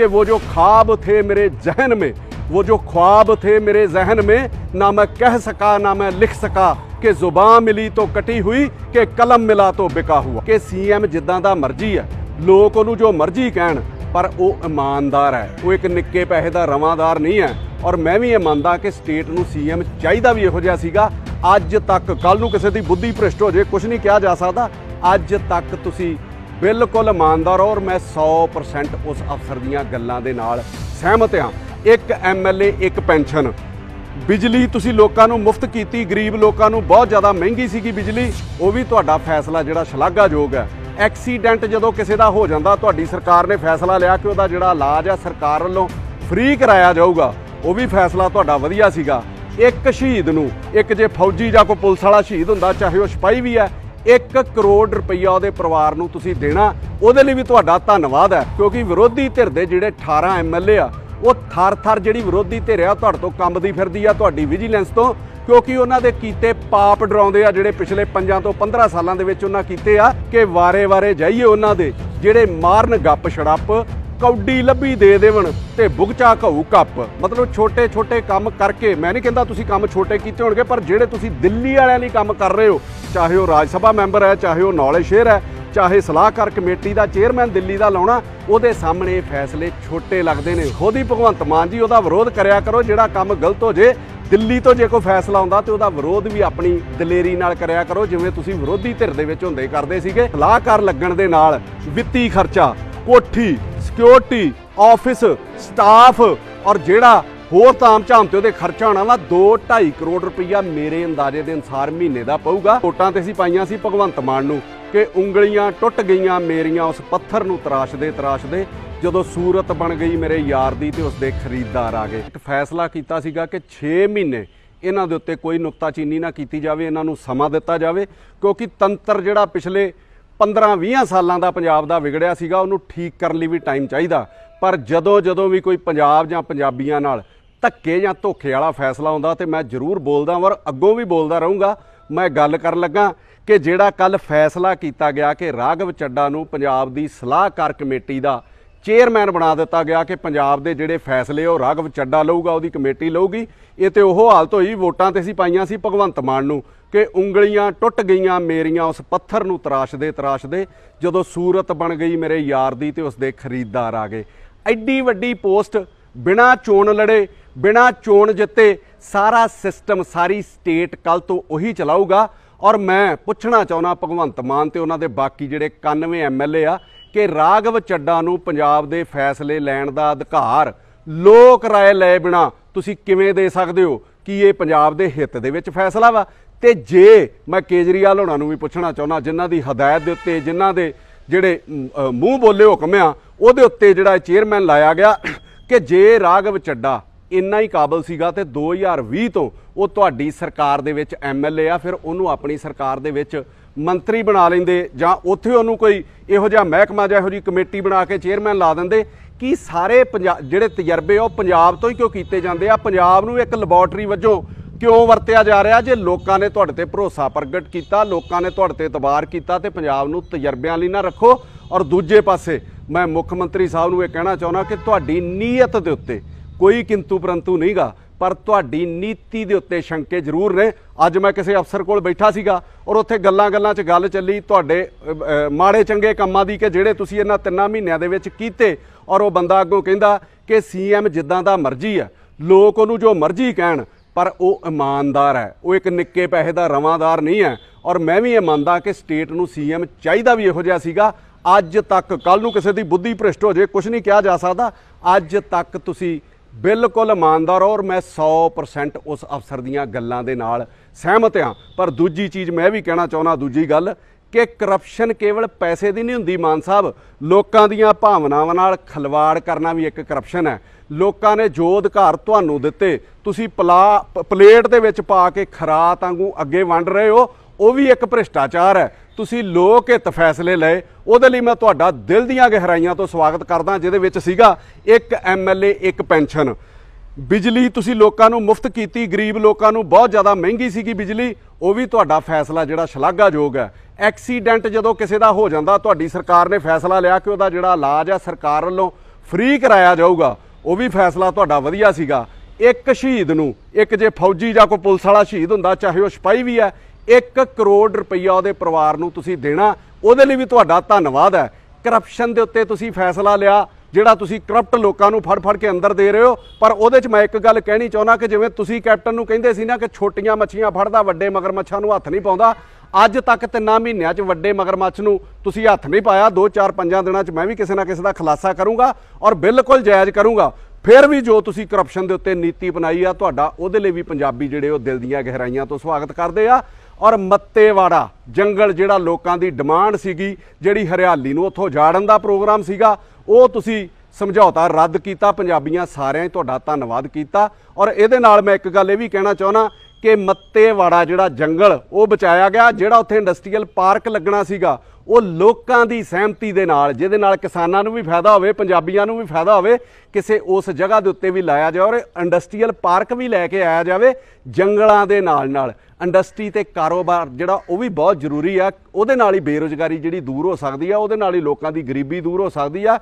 कि वो जो ख्वाब थे मेरे जहन में वो जो ख्वाब थे मेरे जहन में ना मैं कह सका ना मैं ਲਿਖ ਸਕਾ ਕਿ ਜ਼ੁਬਾਨ ਮਿਲੀ ਤੋਂ ਕਟੀ ਹੋਈ ਕਿ ਕਲਮ ਮਿਲਾ ਤੋਂ ਬਿਕਾ ਹੁਆ ਕਿ ਸੀਐਮ ਜਿੱਦਾਂ ਦਾ ਮਰਜ਼ੀ ਹੈ ਲੋਕ ਉਹਨੂੰ ਜੋ ਮਰਜ਼ੀ ਕਹਿਣ ਪਰ ਉਹ ਇਮਾਨਦਾਰ ਹੈ ਉਹ ਇੱਕ ਨਿੱਕੇ ਪੈਸੇ ਦਾ ਰਵਾਦਾਰ ਨਹੀਂ ਹੈ ਔਰ ਮੈਂ ਵੀ ਇਹ ਮੰਨਦਾ ਕਿ ਸਟੇਟ ਨੂੰ ਸੀਐਮ ਚਾਹੀਦਾ ਵੀ ਇਹੋ ਜਿਹਾ ਸੀਗਾ ਅੱਜ ਤੱਕ ਕੱਲ ਨੂੰ ਕਿਸੇ ਦੀ ਬੁੱਧੀ ਭ੍ਰਿਸ਼ਟ ਹੋ ਜੇ ਕੁਝ ਨਹੀਂ ਕਿਹਾ ਜਾ ਸਕਦਾ ਅੱਜ ਤੱਕ ਤੁਸੀਂ ਬਿਲਕੁਲ ਇਮਾਨਦਾਰ ਔਰ ਮੈਂ 100% ਉਸ ਅਫਸਰ ਦੀਆਂ ਗੱਲਾਂ ਦੇ ਨਾਲ ਸਹਿਮਤ ਹਾਂ ਇੱਕ ਐਮਐਲਏ ਇੱਕ ਪੈਨਸ਼ਨ ਬਿਜਲੀ ਤੁਸੀਂ ਲੋਕਾਂ ਨੂੰ ਮੁਫਤ ਕੀਤੀ ਗਰੀਬ ਲੋਕਾਂ ਨੂੰ ਬਹੁਤ ਜ਼ਿਆਦਾ ਮਹਿੰਗੀ ਸੀਗੀ ਬਿਜਲੀ ਉਹ ਵੀ ਤੁਹਾਡਾ ਫੈਸਲਾ ਜਿਹੜਾ ਸ਼ਲਾਘਾਯੋਗ ਹੈ ਐਕਸੀਡੈਂਟ ਜਦੋਂ ਕਿਸੇ ਦਾ ਹੋ ਜਾਂਦਾ ਤੁਹਾਡੀ ਸਰਕਾਰ ਨੇ ਫੈਸਲਾ ਲਿਆ ਕਿ ਉਹਦਾ ਜਿਹੜਾ ਇਲਾਜ ਹੈ ਸਰਕਾਰ ਵੱਲੋਂ ਫ੍ਰੀ ਕਰਾਇਆ ਜਾਊਗਾ ਉਹ ਵੀ ਫੈਸਲਾ ਤੁਹਾਡਾ ਵਧੀਆ ਸੀਗਾ ਇੱਕ ਸ਼ਹੀਦ ਨੂੰ ਇੱਕ ਜੇ ਫੌਜੀ ਜਾਂ ਕੋਈ ਪੁਲਿਸ ਵਾਲਾ ਸ਼ਹੀਦ ਹੁੰਦਾ ਚਾਹੇ ਉਹ ਸਿਪਾਹੀ ਵੀ ਹੈ 1 ਕਰੋੜ ਰੁਪਈਆ ਉਹਦੇ ਪਰਿਵਾਰ ਨੂੰ ਤੁਸੀਂ ਦੇਣਾ ਉਹਦੇ ਲਈ ਵੀ ਤੁਹਾਡਾ ਧੰਨਵਾਦ ਹੈ ਕਿਉਂਕਿ ਵਿਰੋਧੀ ਧਿਰ ਦੇ ਜਿਹੜੇ 18 ਐਮਐਲਏ ਆ ਉਹ ਥਰ-ਥਰ ਜਿਹੜੀ ਵਿਰੋਧੀ ਧਿਰ ਆ ਤੁਹਾਡੇ ਤੋਂ ਕੰਬਦੀ ਫਿਰਦੀ ਆ ਤੁਹਾਡੀ ਵਿਜੀਲੈਂਸ ਤੋਂ ਕਿਉਂਕਿ ਉਹਨਾਂ ਦੇ ਕੀਤੇ ਪਾਪ ਡਰਾਉਂਦੇ ਆ ਜਿਹੜੇ ਪਿਛਲੇ 5 ਤੋਂ 15 ਸਾਲਾਂ ਦੇ ਵਿੱਚ ਉਹਨਾਂ ਕੀਤੇ ਆ ਕਿ ਵਾਰੇ-ਵਾਰੇ ਜਾਈਏ ਉਹਨਾਂ ਦੇ ਜਿਹੜੇ ਮਾਰਨ ਗੱਪ ਛੜੱਪ ਕੌਡੀ ਲੱਭੀ ਦੇ ਦੇਵਣ ਤੇ ਬੁਗਚਾ ਘਾਉ ਕੱਪ ਮਤਲਬ ਛੋਟੇ ਛੋਟੇ ਕੰਮ ਕਰਕੇ ਮੈਂ ਨਹੀਂ ਕਹਿੰਦਾ ਤੁਸੀਂ ਕੰਮ ਛੋਟੇ ਕੀਤੇ ਹੋਣਗੇ ਪਰ ਜਿਹੜੇ ਤੁਸੀਂ ਦਿੱਲੀ ਵਾਲਿਆਂ ਲਈ ਕੰਮ ਕਰ ਰਹੇ ਹੋ ਚਾਹੇ ਉਹ ਰਾਜ ਸਭਾ ਮੈਂਬਰ ਹੈ ਚਾਹੇ ਉਹ ਨੌਲੇਜ ਸ਼ੇਅਰ ਹੈ ਚਾਹੇ ਸਲਾਹਕਾਰ ਕਮੇਟੀ ਦਾ ਚੇਅਰਮੈਨ ਦਿੱਲੀ ਦਾ ਲਾਉਣਾ ਉਹਦੇ ਸਾਹਮਣੇ ਫੈਸਲੇ ਛੋਟੇ ਲੱਗਦੇ ਨੇ ਖੁਦ ਹੀ ਭਗਵੰਤ ਮਾਨ ਜੀ ਉਹਦਾ ਵਿਰੋਧ ਕਰਿਆ ਕਰੋ ਜਿਹੜਾ ਕੰਮ ਗਲਤ ਹੋ ਜੇ ਦਿੱਲੀ ਤੋਂ ਜੇ ਕੋਈ ਫੈਸਲਾ ਆਉਂਦਾ ਤੇ ਉਹਦਾ ਵਿਰੋਧ ਵੀ ਆਪਣੀ ਦਲੇਰੀ ਨਾਲ ਕਰਿਆ ਕਰੋ ਜਿਵੇਂ ਤੁਸੀਂ ਵਿਰੋਧੀ ਧਿਰ ਦੇ ਵਿੱਚ ਹੁੰਦੇ ਕਰਦੇ ਸੀਗੇ ਸਲਾਹਕਾਰ ਲੱਗਣ ਦੇ ਨਾਲ ਵਿੱਤੀ ਖਰਚਾ ਕੋਠੀ ਸਿਕਿਉਰਿਟੀ ਆਫਿਸ ਸਟਾਫ ਔਰ ਜਿਹੜਾ ਹੋਰ ਤਾਮ ਝਾਮ ਤੇ ਉਹਦੇ ਖਰਚਾ ਆਣਾ ਵਾ 2.5 ਕਰੋੜ ਰੁਪਈਆ ਮੇਰੇ ਅੰਦਾਜ਼ੇ ਦੇ ਅਨਸਾਰ ਮਹੀਨੇ ਦਾ ਪਊਗਾ ਕੋਟਾਂ ਤੇ ਸੀ ਪਾਈਆਂ ਸੀ ਭਗਵੰਤ ਮਾਨ ਨੂੰ ਕਿ ਉਂਗਲੀਆਂ ਟੁੱਟ ਗਈਆਂ ਮੇਰੀਆਂ ਉਸ ਪੱਥਰ ਨੂੰ ਤਰਾਸ਼ਦੇ ਤਰਾਸ਼ਦੇ ਜਦੋਂ ਸੂਰਤ ਬਣ ਗਈ ਮੇਰੇ ਯਾਰ ਦੀ ਤੇ ਉਸ ਦੇ ਖਰੀਦਦਾਰ ਆ ਗਏ ਇੱਕ ਫੈਸਲਾ ਕੀਤਾ ਸੀਗਾ ਕਿ 6 ਮਹੀਨੇ ਇਹਨਾਂ ਦੇ ਉੱਤੇ ਕੋਈ ਨੁਕਤਾਚੀਨੀ ਨਾ ਕੀਤੀ ਜਾਵੇ ਇਹਨਾਂ ਨੂੰ ਸਮਾਂ ਦਿੱਤਾ ਜਾਵੇ ਕਿਉਂਕਿ ਤੰਤਰ ਜਿਹੜਾ ਪਿਛਲੇ 15-20 ਸਾਲਾਂ ਦਾ ਪੰਜਾਬ ਦਾ ਵਿਗੜਿਆ ਸੀਗਾ ਉਹਨੂੰ ਠੀਕ ਕਰਨ ਲਈ ਵੀ ਟਾਈਮ ਚਾਹੀਦਾ ਪਰ ਜਦੋਂ ਜਦੋਂ ਵੀ ਕੋਈ ਪੰਜਾਬ ਜਾਂ ਪੰਜਾਬੀਆਂ ਨਾਲ ਧੱਕੇ ਜਾਂ ਧੋਖੇ ਵਾਲਾ ਫੈਸਲਾ ਆਉਂਦਾ ਤੇ ਮੈਂ ਜ਼ਰੂਰ ਬੋਲਦਾ ਔਰ ਅੱਗੋਂ ਵੀ ਬੋਲਦਾ ਰਹੂੰਗਾ ਮੈਂ ਗੱਲ ਕਰਨ ਲੱਗਾ ਕਿ ਜਿਹੜਾ ਕੱਲ ਫੈਸਲਾ ਕੀਤਾ ਗਿਆ ਕਿ ਰਾਘਵ ਚੱਡਾ ਨੂੰ ਪੰਜਾਬ ਦੀ ਸਲਾਹਕਾਰ ਕਮੇਟੀ ਦਾ ਚੇਅਰਮੈਨ ਬਣਾ ਦਿੱਤਾ ਗਿਆ ਕਿ ਪੰਜਾਬ ਦੇ ਜਿਹੜੇ ਫੈਸਲੇ ਉਹ ਰਾਘਵ ਚੱਡਾ ਲਊਗਾ ਉਹਦੀ ਕਮੇਟੀ ਲਊਗੀ ਇਹ ਤੇ ਉਹ ਹਾਲਤ ਹੋਈ ਵੋਟਾਂ ਤੇ ਸੀ ਪਾਈਆਂ ਸੀ ਭਗਵੰਤ ਮਾਨ ਨੂੰ ਕਿ ਉਂਗਲੀਆਂ ਟੁੱਟ ਗਈਆਂ ਮੇਰੀਆਂ ਉਸ ਪੱਥਰ ਨੂੰ ਤਰਾਸ਼ਦੇ ਤਰਾਸ਼ਦੇ ਜਦੋਂ ਸੂਰਤ ਬਣ ਗਈ ਮੇਰੇ ਯਾਰ ਦੀ ਤੇ ਉਸ ਦੇ ਖਰੀਦਦਾਰ ਆ ਗਏ ਐਡੀ ਵੱਡੀ ਪੋਸਟ ਬਿਨਾ ਚੋਣ ਲੜੇ ਬਿਨਾ ਚੋਣ ਜਿੱਤੇ ਸਾਰਾ ਸਿਸਟਮ ਸਾਰੀ ਸਟੇਟ ਕੱਲ ਤੋਂ ਉਹੀ ਚਲਾਊਗਾ ਔਰ ਮੈਂ ਪੁੱਛਣਾ ਚਾਹੁੰਦਾ ਭਗਵੰਤ ਮਾਨ ਤੇ ਉਹਨਾਂ ਦੇ ਬਾਕੀ ਜਿਹੜੇ 91 ਐਮਐਲਏ ਆ ਕਿ ਰਾਗਵ ਚੱਡਾ ਨੂੰ ਪੰਜਾਬ ਦੇ ਫੈਸਲੇ ਲੈਣ ਦਾ ਅਧਿਕਾਰ ਲੋਕ ਰਾਏ ਲਏ ਬਿਨਾ ਤੁਸੀਂ ਕਿਵੇਂ ਦੇ ਸਕਦੇ ਹੋ ਕਿ ਇਹ ਪੰਜਾਬ ਦੇ ਹਿੱਤ ਦੇ ਵਿੱਚ ਫੈਸਲਾ ਵਾ ਤੇ ਜੇ ਮੈਂ ਕੇਜਰੀਵਾਲ ਹੋਣਾ ਨੂੰ ਵੀ ਪੁੱਛਣਾ ਚਾਹੁੰਦਾ ਜਿਨ੍ਹਾਂ ਦੀ ਹਦਾਇਤ ਦੇ ਉੱਤੇ ਜਿਨ੍ਹਾਂ ਦੇ ਜਿਹੜੇ ਮੂੰਹ ਬੋਲੇ ਹੁਕਮ ਆ ਉਹਦੇ ਉੱਤੇ ਜਿਹੜਾ ਚੇਅਰਮੈਨ ਲਾਇਆ ਗਿਆ ਕਿ ਜੇ ਰਾਘਵ ਚੱਡਾ ਇੰਨਾ ਹੀ ਕਾਬਲ ਸੀਗਾ ਤੇ 2020 ਤੋਂ ਉਹ ਤੁਹਾਡੀ ਸਰਕਾਰ ਦੇ ਵਿੱਚ ਐਮਐਲਏ ਆ ਫਿਰ ਉਹਨੂੰ ਆਪਣੀ ਸਰਕਾਰ ਦੇ ਵਿੱਚ ਮੰਤਰੀ ਬਣਾ ਲੈਂਦੇ ਜਾਂ ਉੱਥੇ ਉਹਨੂੰ ਕੋਈ ਇਹੋ ਜਿਹਾ ਮਹਿਕਮਾ ਜਾਂ ਇਹੋ ਜੀ ਕਮੇਟੀ ਬਣਾ ਕੇ ਚੇਅਰਮੈਨ ਲਾ ਦਿੰਦੇ ਕਿ ਸਾਰੇ ਜਿਹੜੇ ਤਜਰਬੇ ਉਹ ਪੰਜਾਬ ਤੋਂ ਹੀ ਕਿਉਂ ਕੀਤੇ ਜਾਂਦੇ ਆ ਪੰਜਾਬ ਨੂੰ ਇੱਕ ਲੈਬੋਰਟਰੀ ਵਜੋਂ ਕਿਉਂ ਵਰਤਿਆ ਜਾ ਰਿਹਾ ਜੇ ਲੋਕਾਂ ਨੇ ਤੁਹਾਡੇ ਤੇ ਭਰੋਸਾ ਪ੍ਰਗਟ ਕੀਤਾ ਲੋਕਾਂ ਨੇ ਤੁਹਾਡੇ ਤੇ ਇਤਬਾਰ ਕੀਤਾ ਤੇ ਪੰਜਾਬ ਨੂੰ ਤਜਰਬਿਆਂ ਲਈ ਨਾ ਰੱਖੋ ਔਰ ਦੂਜੇ ਪਾਸੇ ਮੈਂ ਮੁੱਖ ਮੰਤਰੀ ਸਾਹਿਬ ਨੂੰ ਇਹ ਕਹਿਣਾ ਚਾਹੁੰਦਾ ਕਿ ਤੁਹਾਡੀ ਨੀਅਤ ਦੇ ਉੱਤੇ ਕੋਈ ਕਿੰਤੂ ਪਰੰਤੂ ਨਹੀਂਗਾ ਪਰ ਤੁਹਾਡੀ ਨੀਤੀ ਦੇ ਉੱਤੇ ਸ਼ੰਕੇ ਜ਼ਰੂਰ ਨੇ ਅੱਜ ਮੈਂ ਕਿਸੇ ਅਫਸਰ ਕੋਲ ਬੈਠਾ ਸੀਗਾ ਔਰ ਉੱਥੇ ਗੱਲਾਂ-ਗੱਲਾਂ 'ਚ ਗੱਲ ਚੱਲੀ ਤੁਹਾਡੇ ਮਾੜੇ ਚੰਗੇ ਕੰਮਾਂ ਦੀ ਕਿ ਜਿਹੜੇ ਤੁਸੀਂ ਇਹਨਾਂ ਤਿੰਨਾਂ ਮਹੀਨਿਆਂ ਦੇ ਵਿੱਚ ਕੀਤੇ ਔਰ ਉਹ ਬੰਦਾ ਅੱਗੋਂ ਕਹਿੰਦਾ ਕਿ ਸੀਐਮ ਜਿੱਦਾਂ ਦਾ ਮਰਜ਼ੀ ਹੈ ਲੋਕ ਉਹਨੂੰ ਜੋ ਮਰਜ਼ੀ ਕਹਿਣ ਪਰ ਉਹ ਇਮਾਨਦਾਰ ਹੈ ਉਹ ਇੱਕ ਨਿੱਕੇ ਪੈਸੇ ਦਾ ਰਵਾਦਾਰ ਨਹੀਂ ਹੈ ਔਰ ਮੈਂ ਵੀ ਇਹ ਮੰਨਦਾ ਕਿ ਸਟੇਟ ਨੂੰ ਸੀਐਮ ਚਾਹੀਦਾ ਵੀ ਇਹੋ ਜਿਹਾ ਸੀਗਾ ਅੱਜ ਤੱਕ ਕੱਲ ਨੂੰ ਕਿਸੇ ਦੀ ਬੁੱਧੀ ਭ੍ਰਿਸ਼ਟ ਹੋ ਜੇ ਕੁਝ ਨਹੀਂ ਕਿਹਾ ਜਾ ਸਕਦਾ ਅੱਜ ਤੱਕ ਤੁਸੀਂ ਬਿਲਕੁਲ ਇਮਾਨਦਾਰ ਔਰ ਮੈਂ 100% ਉਸ ਅਫਸਰ ਦੀਆਂ ਗੱਲਾਂ ਦੇ ਨਾਲ ਸਹਿਮਤ ਹਾਂ ਪਰ ਦੂਜੀ ਚੀਜ਼ ਮੈਂ ਵੀ ਕਹਿਣਾ ਚਾਹੁੰਦਾ ਦੂਜੀ ਗੱਲ ਕਿ ਕਰਪਸ਼ਨ ਕੇਵਲ ਪੈਸੇ ਦੀ ਨਹੀਂ ਹੁੰਦੀ ਮਾਨ ਸਾਹਿਬ ਲੋਕਾਂ ਦੀਆਂ ਭਾਵਨਾਵਾਂ ਨਾਲ ਖਲਵਾੜ ਕਰਨਾ ਵੀ ਇੱਕ ਕਰਪਸ਼ਨ ਹੈ ਲੋਕਾਂ ਨੇ ਜੋ ਅਧਿਕਾਰ ਤੁਹਾਨੂੰ ਦਿੱਤੇ ਤੁਸੀਂ ਪਲਾ ਪਲੇਟ ਦੇ ਵਿੱਚ ਪਾ ਕੇ ਖਰਾਤ ਵਾਂਗੂ ਅੱਗੇ ਵੰਡ ਰਹੇ ਹੋ ਉਹ ਵੀ ਇੱਕ ਭ੍ਰਿਸ਼ਟਾਚਾਰ ਹੈ ਤੁਸੀਂ ਲੋਕ ਹਿੱਤ ਫੈਸਲੇ ਲਏ ਉਹਦੇ ਲਈ ਮੈਂ ਤੁਹਾਡਾ ਦਿਲ ਦੀਆਂ ਗਹਿਰਾਈਆਂ ਤੋਂ ਸਵਾਗਤ ਕਰਦਾ ਜਿਹਦੇ ਵਿੱਚ ਸੀਗਾ ਇੱਕ ਐਮਐਲਏ ਇੱਕ ਪੈਨਸ਼ਨ ਬਿਜਲੀ ਤੁਸੀਂ ਲੋਕਾਂ ਨੂੰ ਮੁਫਤ ਕੀਤੀ ਗਰੀਬ ਲੋਕਾਂ ਨੂੰ ਬਹੁਤ ਜ਼ਿਆਦਾ ਮਹਿੰਗੀ ਸੀਗੀ ਬਿਜਲੀ ਉਹ ਵੀ ਤੁਹਾਡਾ ਫੈਸਲਾ ਜਿਹੜਾ ਸ਼ਲਾਘਾਯੋਗ ਹੈ ਐਕਸੀਡੈਂਟ ਜਦੋਂ ਕਿਸੇ ਦਾ ਹੋ ਜਾਂਦਾ ਤੁਹਾਡੀ ਸਰਕਾਰ ਨੇ ਫੈਸਲਾ ਲਿਆ ਕਿ ਉਹਦਾ ਜਿਹੜਾ ਇਲਾਜ ਹੈ ਸਰਕਾਰ ਵੱਲੋਂ ਫ੍ਰੀ ਕਰਾਇਆ ਜਾਊਗਾ ਉਹ ਵੀ ਫੈਸਲਾ ਤੁਹਾਡਾ ਵਧੀਆ ਸੀਗਾ ਇੱਕ ਸ਼ਹੀਦ ਨੂੰ ਇੱਕ ਜੇ ਫੌਜੀ ਜਾਂ ਕੋਈ ਪੁਲਿਸ ਵਾਲਾ ਸ਼ਹੀਦ ਹੁੰਦਾ ਚਾਹੇ ਉਹ ਸਿਪਾਹੀ ਵੀ ਹੈ 1 ਕਰੋੜ ਰੁਪਈਆ ਉਹਦੇ ਪਰਿਵਾਰ ਨੂੰ ਤੁਸੀਂ ਦੇਣਾ ਉਹਦੇ ਲਈ ਵੀ ਤੁਹਾਡਾ ਧੰਨਵਾਦ ਹੈ ਕਰਪਸ਼ਨ ਦੇ ਉੱਤੇ ਤੁਸੀਂ ਫੈਸਲਾ ਲਿਆ ਜਿਹੜਾ ਤੁਸੀਂ ਕਰਪਟ ਲੋਕਾਂ ਨੂੰ ਫੜ ਫੜ ਕੇ ਅੰਦਰ ਦੇ ਰਹੇ ਹੋ ਪਰ ਉਹਦੇ 'ਚ ਮੈਂ ਇੱਕ ਗੱਲ ਕਹਿਣੀ ਚਾਹੁੰਦਾ ਕਿ ਜਿਵੇਂ ਤੁਸੀਂ ਕੈਪਟਨ ਨੂੰ ਕਹਿੰਦੇ ਸੀ ਨਾ ਕਿ ਛੋਟੀਆਂ ਮੱਛੀਆਂ ਫੜਦਾ ਵੱਡੇ ਮਗਰਮੱਛਾਂ ਨੂੰ ਹੱਥ ਨਹੀਂ ਪਾਉਂਦਾ ਅੱਜ ਤੱਕ ਤਿੰਨਾਂ ਮਹੀਨਿਆਂ 'ਚ ਵੱਡੇ ਮਗਰਮੱਛ ਨੂੰ ਤੁਸੀਂ ਹੱਥ ਨਹੀਂ ਪਾਇਆ 2-4-5 ਦਿਨਾਂ 'ਚ ਮੈਂ ਵੀ ਕਿਸੇ ਨਾ ਕਿਸੇ ਦਾ ਖੁਲਾਸਾ ਕਰੂੰਗਾ ਔਰ ਬਿਲਕੁਲ ਜਾਇਜ਼ ਕਰੂੰਗਾ ਫਿਰ ਵੀ ਜੋ ਤੁਸੀਂ ਕਰਪਸ਼ਨ ਦੇ ਉੱਤੇ ਨੀਤੀ ਬਣਾਈ ਆ ਤੁਹਾਡਾ ਉਹਦੇ ਲਈ ਵੀ ਪੰਜਾਬੀ ਜਿਹੜੇ ਉਹ ਦਿਲ ਦੀਆਂ ਗਹਿਰਾਈਆਂ ਤੋਂ ਸਵਾਗਤ ਕਰਦੇ ਆ ਔਰ ਮੱਤੇਵਾੜਾ ਜੰਗਲ ਜਿਹੜਾ ਲੋਕਾਂ ਦੀ ਡਿਮਾਂਡ ਸੀਗੀ ਜਿਹੜੀ ਹਰਿਆਲੀ ਨੂੰ ਉੱਥੋਂ ਜਾੜਨ ਦਾ ਪ੍ਰੋਗਰਾਮ ਸੀਗਾ ਉਹ ਤੁਸੀਂ ਸਮਝੌਤਾ ਰੱਦ ਕੀਤਾ ਪੰਜਾਬੀਆਂ ਸਾਰਿਆਂ ਤੁਹਾਡਾ ਧੰਨਵਾਦ ਕੀਤਾ ਔਰ ਇਹਦੇ ਨਾਲ ਮੈਂ ਇੱਕ ਗੱਲ ਇਹ ਵੀ ਕਹਿਣਾ ਚਾਹੁੰਦਾ ਕਿ ਮੱਤੇਵਾੜਾ ਜਿਹੜਾ ਜੰਗਲ ਉਹ ਬਚਾਇਆ ਗਿਆ ਜਿਹੜਾ ਉੱਥੇ ਇੰਡਸਟਰੀਅਲ ਪਾਰਕ ਲੱਗਣਾ ਸੀਗਾ ਉਹ ਲੋਕਾਂ ਦੀ ਸਹਿਮਤੀ ਦੇ ਨਾਲ ਜਿਹਦੇ ਨਾਲ ਕਿਸਾਨਾਂ ਨੂੰ ਵੀ ਫਾਇਦਾ ਹੋਵੇ ਪੰਜਾਬੀਆਂ ਨੂੰ ਵੀ ਫਾਇਦਾ ਹੋਵੇ ਕਿਸੇ ਉਸ ਜਗ੍ਹਾ ਦੇ ਉੱਤੇ ਵੀ ਲਾਇਆ ਜਾਵੇ ਔਰ ਇੰਡਸਟਰੀਅਲ ਪਾਰਕ ਵੀ ਲੈ ਕੇ ਆਇਆ ਜਾਵੇ ਜੰਗਲਾਂ ਦੇ ਨਾਲ ਨਾਲ ਇੰਡਸਟਰੀ ਤੇ ਕਾਰੋਬਾਰ ਜਿਹੜਾ ਉਹ ਵੀ ਬਹੁਤ ਜ਼ਰੂਰੀ ਆ ਉਹਦੇ ਨਾਲ ਹੀ ਬੇਰੋਜ਼ਗਾਰੀ ਜਿਹੜੀ ਦੂਰ ਹੋ ਸਕਦੀ ਆ ਉਹਦੇ ਨਾਲ ਹੀ ਲੋਕਾਂ ਦੀ ਗਰੀਬੀ ਦੂਰ ਹੋ ਸਕਦੀ ਆ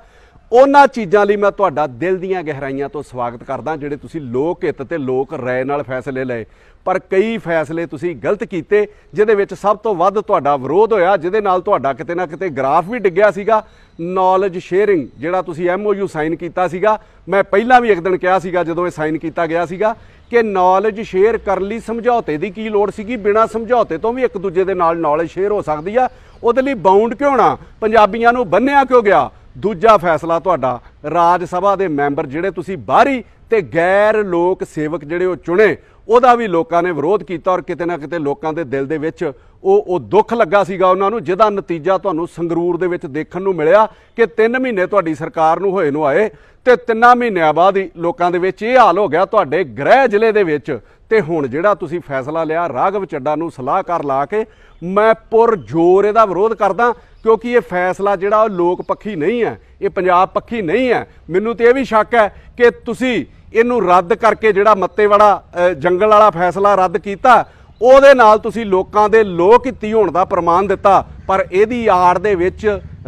ਉਹਨਾਂ ਚੀਜ਼ਾਂ ਲਈ ਮੈਂ ਤੁਹਾਡਾ ਦਿਲ ਦੀਆਂ ਗਹਿਰਾਈਆਂ ਤੋਂ ਸਵਾਗਤ ਕਰਦਾ ਜਿਹੜੇ ਤੁਸੀਂ ਲੋਕ ਹਿੱਤ ਤੇ ਲੋਕ ਰਾਏ ਨਾਲ ਫੈਸਲੇ ਲਏ ਪਰ ਕਈ ਫੈਸਲੇ ਤੁਸੀਂ ਗਲਤ ਕੀਤੇ ਜਿਹਦੇ ਵਿੱਚ ਸਭ ਤੋਂ ਵੱਧ ਤੁਹਾਡਾ ਵਿਰੋਧ ਹੋਇਆ ਜਿਹਦੇ ਨਾਲ ਤੁਹਾਡਾ ਕਿਤੇ ਨਾ ਕਿਤੇ ਗ੍ਰਾਫ ਵੀ ਡਿੱਗਿਆ ਸੀਗਾ ਨੌਲੇਜ ਸ਼ੇਅਰਿੰਗ ਜਿਹੜਾ ਤੁਸੀਂ ਐਮਓਯੂ ਸਾਈਨ ਕੀਤਾ ਸੀਗਾ ਮੈਂ ਪਹਿਲਾਂ ਵੀ ਇੱਕ ਦਿਨ ਕਿਹਾ ਸੀਗਾ ਜਦੋਂ ਇਹ ਸਾਈਨ ਕੀਤਾ ਗਿਆ ਸੀਗਾ ਕਿ ਨੌਲੇਜ ਸ਼ੇਅਰ ਕਰਨ ਲਈ ਸਮਝੌਤੇ ਦੀ ਕੀ ਲੋੜ ਸੀਗੀ ਬਿਨਾਂ ਸਮਝੌਤੇ ਤੋਂ ਵੀ ਇੱਕ ਦੂਜੇ ਦੇ ਨਾਲ ਨੌਲੇਜ ਸ਼ੇਅਰ ਹੋ ਸਕਦੀ ਆ ਉਹਦੇ ਲਈ ਬਾਉਂਡ ਕਿਉਂ ਨਾ ਪੰਜਾਬੀਆਂ ਨੂੰ ਬੰਨਿਆ ਕਿਉਂ ਗਿਆ ਦੂਜਾ ਫੈਸਲਾ ਤੁਹਾਡਾ ਰਾਜ ਸਭਾ ਦੇ ਮੈਂਬਰ ਜਿਹੜੇ ਤੁਸੀਂ ਬਾਹਰੀ ਤੇ ਗੈਰ ਲੋਕ ਸੇਵਕ ਜਿਹੜੇ ਉਹ ਚੁਣੇ ਉਹਦਾ ਵੀ ਲੋਕਾਂ ਨੇ ਵਿਰੋਧ ਕੀਤਾ ਔਰ ਕਿਤੇ ਨਾ ਕਿਤੇ ਲੋਕਾਂ ਦੇ ਦਿਲ ਦੇ ਵਿੱਚ ਉਹ ਉਹ ਦੁੱਖ ਲੱਗਾ ਸੀਗਾ ਉਹਨਾਂ ਨੂੰ ਜਿਹਦਾ ਨਤੀਜਾ ਤੁਹਾਨੂੰ ਸੰਗਰੂਰ ਦੇ ਵਿੱਚ ਦੇਖਣ ਨੂੰ ਮਿਲਿਆ ਕਿ 3 ਮਹੀਨੇ ਤੁਹਾਡੀ ਸਰਕਾਰ ਨੂੰ ਹੋਏ ਨੂੰ ਆਏ ਤੇ 3 ਮਹੀਨਿਆਂ ਬਾਅਦ ਹੀ ਲੋਕਾਂ ਦੇ ਵਿੱਚ ਇਹ ਹਾਲ ਹੋ ਗਿਆ ਤੁਹਾਡੇ ਗ੍ਰਹਿ ਜ਼ਿਲ੍ਹੇ ਦੇ ਵਿੱਚ ਤੇ ਹੁਣ ਜਿਹੜਾ ਤੁਸੀਂ ਫੈਸਲਾ ਲਿਆ ਰਾਘਵ ਚੱਡਾ ਨੂੰ ਸਲਾਹਕਾਰ ਲਾ ਕੇ ਮੈਂ ਪੁਰ ਜੋਰ ਇਹਦਾ ਵਿਰੋਧ ਕਰਦਾ ਕਿਉਂਕਿ ਇਹ ਫੈਸਲਾ ਜਿਹੜਾ ਉਹ ਲੋਕ ਪੱਖੀ ਨਹੀਂ ਹੈ ਇਹ ਪੰਜਾਬ ਪੱਖੀ ਨਹੀਂ ਹੈ ਮੈਨੂੰ ਤੇ ਇਹ ਵੀ ਸ਼ੱਕ ਹੈ ਕਿ ਤੁਸੀਂ ਇਹਨੂੰ ਰੱਦ ਕਰਕੇ ਜਿਹੜਾ ਮੱਤੇਵਾੜਾ ਜੰਗਲ ਵਾਲਾ ਫੈਸਲਾ ਰੱਦ ਕੀਤਾ ਉਹਦੇ ਨਾਲ ਤੁਸੀਂ ਲੋਕਾਂ ਦੇ ਲੋਕ ਹਿੱਤੀ ਹੋਣ ਦਾ ਪ੍ਰਮਾਣ ਦਿੱਤਾ ਪਰ ਇਹਦੀ ਆੜ ਦੇ ਵਿੱਚ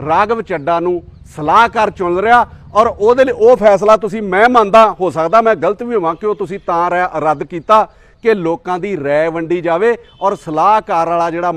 ਰਾਗਵ ਚੱਡਾ ਨੂੰ ਸਲਾਹਕਾਰ ਚੁਣ ਰਿਹਾ ਔਰ ਉਹਦੇ ਲਈ ਉਹ ਫੈਸਲਾ ਤੁਸੀਂ ਮੈਂ ਮੰਨਦਾ ਹੋ ਸਕਦਾ ਮੈਂ ਗਲਤ ਵੀ ਹੋਵਾਂ ਕਿ ਉਹ ਤੁਸੀਂ ਤਾਂ ਰੱਦ ਕੀਤਾ ਕਿ ਲੋਕਾਂ ਦੀ ਰਾਏ ਵੰਡੀ ਜਾਵੇ ਔਰ ਸਲਾਹਕਾਰ ਵਾਲਾ ਜਿਹੜਾ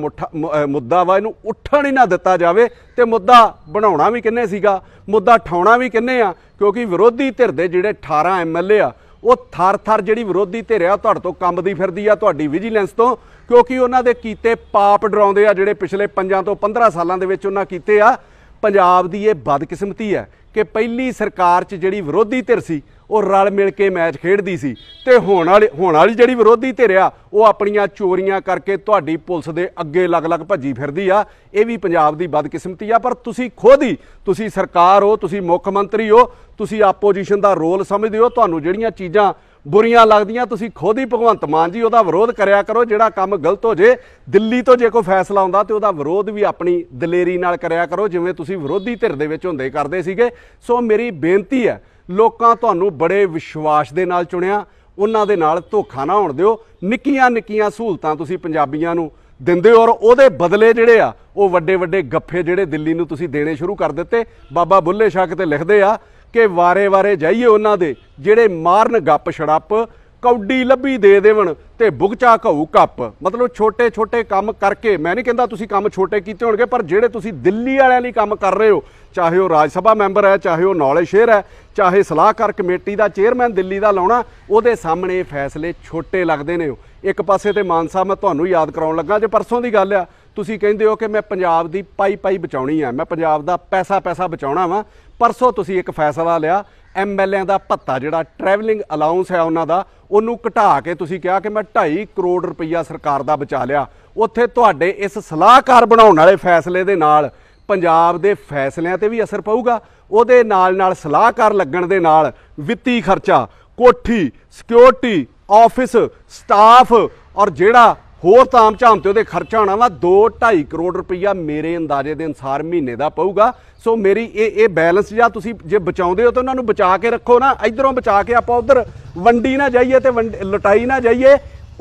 ਮੁੱਦਾ ਵਾ ਇਹਨੂੰ ਉੱਠਣ ਹੀ ਨਾ ਦਿੱਤਾ ਜਾਵੇ ਤੇ ਮੁੱਦਾ ਬਣਾਉਣਾ ਵੀ ਕਿੰਨੇ ਸੀਗਾ ਮੁੱਦਾ ਠਾਉਣਾ ਵੀ ਕਿੰਨੇ ਆ ਕਿਉਂਕਿ ਵਿਰੋਧੀ ਧਿਰ ਦੇ ਜਿਹੜੇ 18 ਐਮਐਲਏ ਆ ਉਹ ਥਰ-ਥਰ ਜਿਹੜੀ ਵਿਰੋਧੀ ਧਿਰ ਆ ਤੁਹਾਡੇ ਤੋਂ ਕੰਬਦੀ ਫਿਰਦੀ ਆ ਤੁਹਾਡੀ ਵਿਜੀਲੈਂਸ ਤੋਂ ਕਿਉਂਕਿ ਉਹਨਾਂ ਦੇ ਕੀਤੇ ਪਾਪ ਡਰਾਉਂਦੇ ਆ ਜਿਹੜੇ ਪਿਛਲੇ 5 ਤੋਂ 15 ਸਾਲਾਂ ਦੇ ਵਿੱਚ ਉਹਨਾਂ ਕੀਤੇ ਆ ਪੰਜਾਬ ਦੀ ਇਹ ਬਦਕਿਸਮਤੀ ਹੈ ਕਿ ਪਹਿਲੀ ਸਰਕਾਰ 'ਚ ਜਿਹੜੀ ਵਿਰੋਧੀ ਧਿਰ ਸੀ ਉਹ ਰਲ ਮਿਲ ਕੇ ਮੈਚ ਖੇਡਦੀ ਸੀ ਤੇ ਹੁਣ ਵਾਲੀ ਹੁਣ ਵਾਲੀ ਜਿਹੜੀ ਵਿਰੋਧੀ ਧਿਰ ਆ ਉਹ ਆਪਣੀਆਂ ਚੋਰੀਆਂ ਕਰਕੇ ਤੁਹਾਡੀ ਪੁਲਿਸ ਦੇ ਅੱਗੇ ਲਗ-ਲਗ ਭੱਜੀ ਫਿਰਦੀ ਆ ਇਹ ਵੀ ਪੰਜਾਬ ਦੀ ਬਦਕਿਸਮਤੀ ਆ ਪਰ ਤੁਸੀਂ ਖੁਦ ਹੀ ਤੁਸੀਂ ਸਰਕਾਰ ਹੋ ਤੁਸੀਂ ਮੁੱਖ ਮੰਤਰੀ ਹੋ ਤੁਸੀਂ ਆਪੋਜੀਸ਼ਨ ਦਾ ਰੋਲ ਸਮਝਦੇ ਹੋ ਤੁਹਾਨੂੰ ਜਿਹੜੀਆਂ ਚੀਜ਼ਾਂ ਬੁਰੀਆਂ ਲੱਗਦੀਆਂ ਤੁਸੀਂ ਖੁਦ ਹੀ ਭਗਵੰਤ ਮਾਨ ਜੀ ਉਹਦਾ ਵਿਰੋਧ ਕਰਿਆ ਕਰੋ ਜਿਹੜਾ ਕੰਮ ਗਲਤ ਹੋ ਜੇ ਦਿੱਲੀ ਤੋਂ ਜੇ ਕੋਈ ਫੈਸਲਾ ਆਉਂਦਾ ਤੇ ਉਹਦਾ ਵਿਰੋਧ ਵੀ ਆਪਣੀ ਦਲੇਰੀ ਨਾਲ ਕਰਿਆ ਕਰੋ ਜਿਵੇਂ ਤੁਸੀਂ ਵਿਰੋਧੀ ਧਿਰ ਦੇ ਵਿੱਚ ਹੁੰਦੇ ਕਰਦੇ ਸੀਗੇ ਸੋ ਮੇਰੀ ਬੇਨਤੀ ਹੈ ਲੋਕਾਂ ਤੁਹਾਨੂੰ ਬੜੇ ਵਿਸ਼ਵਾਸ ਦੇ ਨਾਲ ਚੁਣਿਆ ਉਹਨਾਂ ਦੇ ਨਾਲ ਧੋਖਾ ਨਾ ਹੋਣ ਦਿਓ ਨਿੱਕੀਆਂ ਨਿੱਕੀਆਂ ਸਹੂਲਤਾਂ ਤੁਸੀਂ ਪੰਜਾਬੀਆਂ ਨੂੰ ਦਿੰਦੇ ਔਰ ਉਹਦੇ ਬਦਲੇ ਜਿਹੜੇ ਆ ਉਹ ਵੱਡੇ ਵੱਡੇ ਗੱਫੇ ਜਿਹੜੇ ਦਿੱਲੀ ਨੂੰ ਤੁਸੀਂ ਦੇਣੇ ਸ਼ੁਰੂ ਕਰ ਦਿੱਤੇ ਬਾਬਾ ਬੁੱਲੇ ਸ਼ਾਹ ਕਿਤੇ ਲਿਖਦੇ ਆ ਕਿ ਵਾਰੇ-ਵਾਰੇ ਜਾਈਏ ਉਹਨਾਂ ਦੇ ਜਿਹੜੇ ਮਾਰਨ ਗੱਪ ਛੜੱਪ ਕੌਡੀ ਲੱਭੀ ਦੇ ਦੇਵਣ ਤੇ ਬੁਗਚਾ ਘਉ ਕੱਪ ਮਤਲਬ ਛੋਟੇ-ਛੋਟੇ ਕੰਮ ਕਰਕੇ ਮੈਂ ਨਹੀਂ ਕਹਿੰਦਾ ਤੁਸੀਂ ਕੰਮ ਛੋਟੇ ਕੀਤੇ ਹੋਣਗੇ ਪਰ ਜਿਹੜੇ ਤੁਸੀਂ ਦਿੱਲੀ ਵਾਲਿਆਂ ਲਈ ਕੰਮ ਕਰ ਰਹੇ ਹੋ ਚਾਹੇ ਉਹ ਰਾਜ ਸਭਾ ਮੈਂਬਰ ਹੈ ਚਾਹੇ ਉਹ ਨੌਲੇ ਸ਼ੇਰ ਹੈ ਚਾਹੇ ਸਲਾਹਕਾਰ ਕਮੇਟੀ ਦਾ ਚੇਅਰਮੈਨ ਦਿੱਲੀ ਦਾ ਲਾਉਣਾ ਉਹਦੇ ਸਾਹਮਣੇ ਫੈਸਲੇ ਛੋਟੇ ਲੱਗਦੇ ਨੇ ਇੱਕ ਪਾਸੇ ਤੇ ਮਾਨ ਸਾਹਿਬ ਮੈਂ ਤੁਹਾਨੂੰ ਯਾਦ ਕਰਾਉਣ ਲੱਗਾ ਜੇ ਪਰਸੋਂ ਦੀ ਗੱਲ ਆ ਤੁਸੀਂ ਕਹਿੰਦੇ ਹੋ ਕਿ ਮੈਂ ਪੰਜਾਬ ਦੀ ਪਾਈ ਪਾਈ ਬਚਾਉਣੀ ਆ ਮੈਂ ਪੰਜਾਬ ਦਾ ਪੈਸਾ ਪੈਸਾ ਬਚਾਉਣਾ ਵਾ ਪਰਸੋਂ ਤੁਸੀਂ ਇੱਕ ਫੈਸਲਾ ਲਿਆ ਐਮਐਲਏ ਦਾ ਭੱਤਾ ਜਿਹੜਾ ਟਰੈਵਲਿੰਗ ਅਲਾਉਂਸ ਹੈ ਉਹਨਾਂ ਦਾ ਉਹਨੂੰ ਘਟਾ ਕੇ ਤੁਸੀਂ ਕਿਹਾ ਕਿ ਮੈਂ 2.5 ਕਰੋੜ ਰੁਪਈਆ ਸਰਕਾਰ ਦਾ ਬਚਾ ਲਿਆ ਉੱਥੇ ਤੁਹਾਡੇ ਇਸ ਸਲਾਹਕਾਰ ਬਣਾਉਣ ਵਾਲੇ ਫੈਸਲੇ ਦੇ ਨਾਲ ਪੰਜਾਬ ਦੇ ਫੈਸਲਿਆਂ ਤੇ ਵੀ ਅਸਰ ਪਊਗਾ ਉਹਦੇ ਨਾਲ ਨਾਲ ਸਲਾਹਕਾਰ ਲੱਗਣ ਦੇ ਨਾਲ ਵਿੱਤੀ ਖਰਚਾ ਕੋਠੀ ਸਿਕਿਉਰਿਟੀ ਆਫਿਸ ਸਟਾਫ ਔਰ ਜਿਹੜਾ ਹੋਰ ਤਾਮ ਝਾਮ ਤੇ ਉਹਦੇ ਖਰਚਾ ਆਣਾ ਵਾ 2.5 ਕਰੋੜ ਰੁਪਈਆ ਮੇਰੇ ਅੰਦਾਜ਼ੇ ਦੇ ਅਨਸਾਰ ਮਹੀਨੇ ਦਾ ਪਊਗਾ ਸੋ ਮੇਰੀ ਇਹ ਇਹ ਬੈਲੈਂਸ ਜਾਂ ਤੁਸੀਂ ਜੇ ਬਚਾਉਂਦੇ ਹੋ ਤਾਂ ਉਹਨਾਂ ਨੂੰ ਬਚਾ ਕੇ ਰੱਖੋ ਨਾ ਇਧਰੋਂ ਬਚਾ ਕੇ ਆਪਾਂ ਉਧਰ ਵੰਡੀ ਨਾ ਜਾਈਏ ਤੇ ਲਟਾਈ ਨਾ ਜਾਈਏ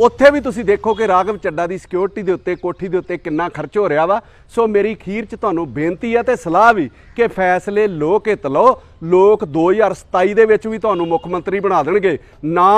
ਉੱਥੇ ਵੀ ਤੁਸੀਂ ਦੇਖੋ ਕਿ ਰਾਗਵ ਚੱਡਾ ਦੀ ਸਿਕਿਉਰਿਟੀ ਦੇ ਉੱਤੇ ਕੋਠੀ ਦੇ ਉੱਤੇ ਕਿੰਨਾ ਖਰਚ ਹੋ ਰਿਹਾ ਵਾ ਸੋ ਮੇਰੀ ਖੀਰ 'ਚ ਤੁਹਾਨੂੰ ਬੇਨਤੀ ਹੈ ਤੇ ਸਲਾਹ ਵੀ ਕਿ ਫੈਸਲੇ ਲੋਕ ਹਿੱਤ ਲੋ ਲੋਕ 2027 ਦੇ ਵਿੱਚ ਵੀ ਤੁਹਾਨੂੰ ਮੁੱਖ ਮੰਤਰੀ ਬਣਾ ਦੇਣਗੇ ਨਾ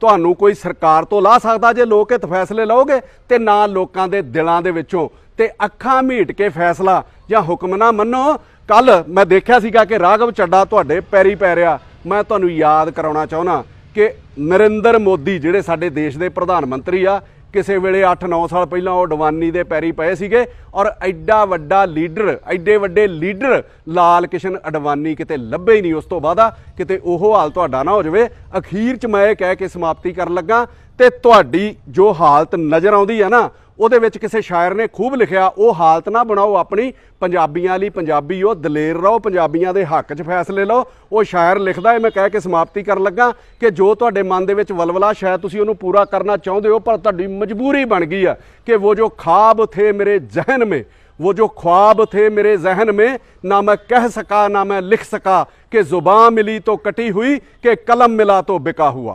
ਤੁਹਾਨੂੰ ਕੋਈ ਸਰਕਾਰ ਤੋਂ ਲਾ ਸਕਦਾ ਜੇ ਲੋਕ ਹਿੱਤ ਫੈਸਲੇ ਲਓਗੇ ਤੇ ਨਾ ਲੋਕਾਂ ਦੇ ਦਿਲਾਂ ਦੇ ਵਿੱਚੋਂ ਤੇ ਅੱਖਾਂ ਮੀਟ ਕੇ ਫੈਸਲਾ ਜਾਂ ਹੁਕਮ ਨਾ ਮੰਨੋ ਕੱਲ ਮੈਂ ਦੇਖਿਆ ਸੀਗਾ ਕਿ ਰਾਗਵ ਚੱਡਾ ਤੁਹਾਡੇ ਪੈਰੀ ਪੈ ਰਿਹਾ ਮੈਂ ਤੁਹਾਨੂੰ ਯਾਦ ਕਰਾਉਣਾ ਚਾਹੁੰਦਾ ਕਿ ਨਰਿੰਦਰ ਮੋਦੀ ਜਿਹੜੇ ਸਾਡੇ ਦੇਸ਼ ਦੇ ਪ੍ਰਧਾਨ ਮੰਤਰੀ ਆ ਕਿਸੇ ਵੇਲੇ 8-9 ਸਾਲ ਪਹਿਲਾਂ ਉਹ ਡਵਾਨੀ ਦੇ ਪੈਰੀ ਪਏ ਸੀਗੇ ਔਰ ਐਡਾ ਵੱਡਾ ਲੀਡਰ ਐਡੇ ਵੱਡੇ ਲੀਡਰ ਲਾਲ ਕਿਸ਼ਨ ਅਡਵਾਨੀ ਕਿਤੇ ਲੱਭੇ ਹੀ ਨਹੀਂ ਉਸ ਤੋਂ ਬਾਅਦ ਕਿਤੇ ਉਹ ਹਾਲ ਤੁਹਾਡਾ ਨਾ ਹੋ ਜਾਵੇ ਅਖੀਰ 'ਚ ਮੈਂ ਇਹ ਕਹਿ ਕੇ ਸਮਾਪਤੀ ਕਰਨ ਲੱਗਾ ਤੇ ਤੁਹਾਡੀ ਜੋ ਹਾਲਤ ਨਜ਼ਰ ਆਉਂਦੀ ਆ ਨਾ ਉਹਦੇ ਵਿੱਚ ਕਿਸੇ ਸ਼ਾਇਰ ਨੇ ਖੂਬ ਲਿਖਿਆ ਉਹ ਹਾਲਤ ਨਾ ਬਣਾਓ ਆਪਣੀ ਪੰਜਾਬੀਆਂ ਲਈ ਪੰਜਾਬੀ ਉਹ ਦਲੇਰ ਰਹੋ ਪੰਜਾਬੀਆਂ ਦੇ ਹੱਕ 'ਚ ਫੈਸਲੇ ਲਓ ਉਹ ਸ਼ਾਇਰ ਲਿਖਦਾ ਹੈ ਮੈਂ ਕਹਿ ਕੇ ਸਮਾਪਤੀ ਕਰਨ ਲੱਗਾ ਕਿ ਜੋ ਤੁਹਾਡੇ ਮਨ ਦੇ ਵਿੱਚ ਵਲਵਲਾ ਸ਼ਾਇਦ ਤੁਸੀਂ ਉਹਨੂੰ ਪੂਰਾ ਕਰਨਾ ਚਾਹੁੰਦੇ ਹੋ ਪਰ ਤੁਹਾਡੀ ਮਜਬੂਰੀ ਬਣ ਗਈ ਆ ਕਿ ਉਹ ਜੋ ਖਾਬ ਥੇ ਮੇਰੇ ਜ਼ਹਿਨ ਮੇ ਉਹ ਜੋ ख्वाब ਥੇ ਮੇਰੇ ਜ਼ਹਿਨ ਮੇ ਨਾ ਮੈਂ ਕਹਿ ਸਕਾ ਨਾ ਮੈਂ ਲਿਖ ਸਕਾ ਕਿ ਜ਼ੁਬਾਨ ਮਿਲੀ ਤੋ ਕਟੀ ਹੋਈ ਕਿ ਕਲਮ ਮਿਲਾ ਤੋ ਬਿਕਾ हुआ